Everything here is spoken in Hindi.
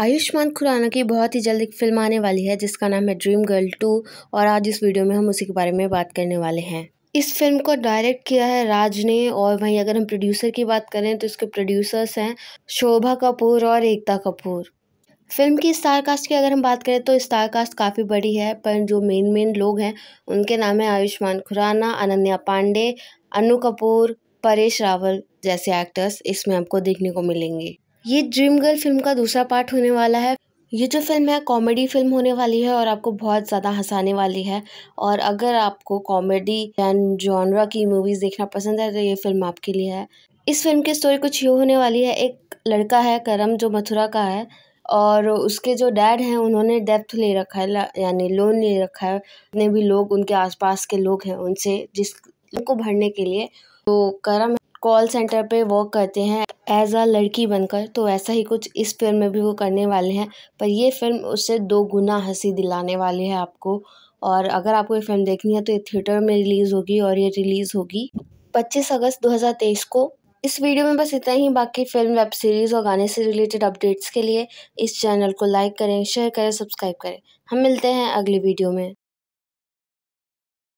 आयुष्मान खुराना की बहुत ही जल्द एक फिल्म आने वाली है जिसका नाम है ड्रीम गर्ल टू और आज इस वीडियो में हम उसी के बारे में बात करने वाले हैं इस फिल्म को डायरेक्ट किया है राज ने और वहीं अगर हम प्रोड्यूसर की बात करें तो इसके प्रोड्यूसर्स हैं शोभा कपूर और एकता कपूर फिल्म की स्टार कास्ट की अगर हम बात करें तो स्टार कास्ट काफ़ी बड़ी है पर जो मेन मेन लोग हैं उनके नाम है आयुष्मान खुराना अनन्या पांडे अनु कपूर परेश रावल जैसे एक्टर्स इसमें आपको देखने को मिलेंगे ये ड्रीम गर्ल फिल्म का दूसरा पार्ट होने वाला है ये जो फिल्म है कॉमेडी फिल्म होने वाली है और आपको बहुत ज़्यादा हंसाने वाली है और अगर आपको कॉमेडी एंड जॉनरा की मूवीज़ देखना पसंद है तो ये फिल्म आपके लिए है इस फिल्म की स्टोरी कुछ यूँ होने वाली है एक लड़का है करम जो मथुरा का है और उसके जो डैड हैं उन्होंने डेप्थ ले रखा है यानी लोन ले रखा है जितने भी लोग उनके आसपास के लोग हैं उनसे जिस उनको भरने के लिए तो करम कॉल सेंटर पे वर्क करते हैं एज आ लड़की बनकर तो वैसा ही कुछ इस फिल्म में भी वो करने वाले हैं पर ये फिल्म उससे दो गुना हंसी दिलाने वाली है आपको और अगर आपको ये फिल्म देखनी है तो ये थिएटर में रिलीज़ होगी और ये रिलीज़ होगी 25 अगस्त 2023 को इस वीडियो में बस इतना ही बाकी फिल्म वेब सीरीज़ और गाने से रिलेटेड अपडेट्स के लिए इस चैनल को लाइक करें शेयर करें सब्सक्राइब करें हम मिलते हैं अगली वीडियो में